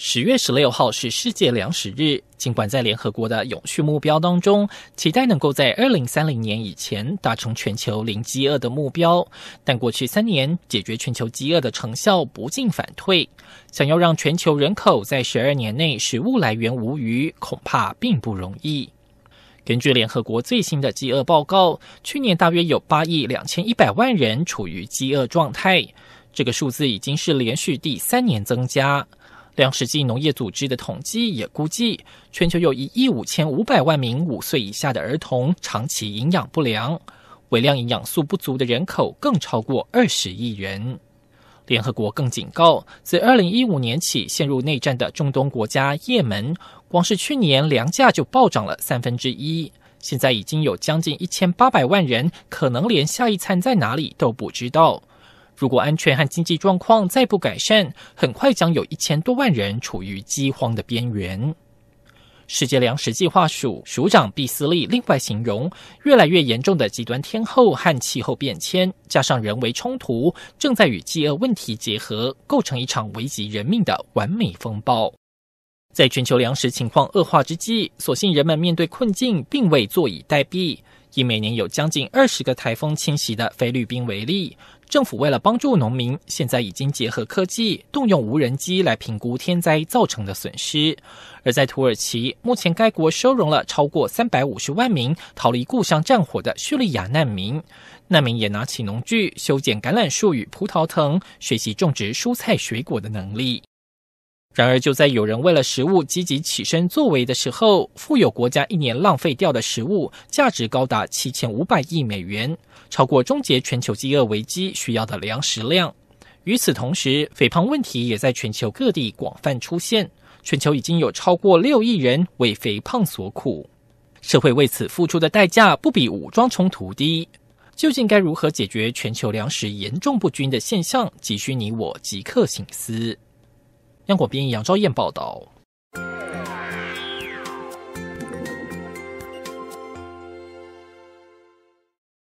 十月十六号是世界粮食日。尽管在联合国的永续目标当中，期待能够在二零三零年以前达成全球零饥饿的目标，但过去三年解决全球饥饿的成效不进反退。想要让全球人口在十二年内食物来源无虞，恐怕并不容易。根据联合国最新的饥饿报告，去年大约有八亿两千一百万人处于饥饿状态，这个数字已经是连续第三年增加。粮食及农业组织的统计也估计，全球有一亿五千五百万名五岁以下的儿童长期营养不良，微量营养素不足的人口更超过二十亿人。联合国更警告，自二零一五年起陷入内战的中东国家也门，光是去年粮价就暴涨了三分之一，现在已经有将近一千八百万人可能连下一餐在哪里都不知道。如果安全和经济状况再不改善，很快将有一千多万人处于饥荒的边缘。世界粮食计划署署长毕斯利另外形容，越来越严重的极端天候和气候变迁，加上人为冲突，正在与饥饿问题结合，构成一场危及人命的完美风暴。在全球粮食情况恶化之际，所幸人们面对困境并未坐以待毙。以每年有将近二十个台风侵袭的菲律宾为例，政府为了帮助农民，现在已经结合科技，动用无人机来评估天灾造成的损失。而在土耳其，目前该国收容了超过三百五十万名逃离故乡战火的叙利亚难民，难民也拿起农具修剪橄榄树与葡萄藤，学习种植蔬菜水果的能力。然而，就在有人为了食物积极起身作为的时候，富有国家一年浪费掉的食物价值高达七千五百亿美元，超过终结全球饥饿危机需要的粮食量。与此同时，肥胖问题也在全球各地广泛出现，全球已经有超过六亿人为肥胖所苦，社会为此付出的代价不比武装冲突低。究竟该如何解决全球粮食严重不均的现象？急需你我即刻醒思。杨果斌、杨昭艳报道。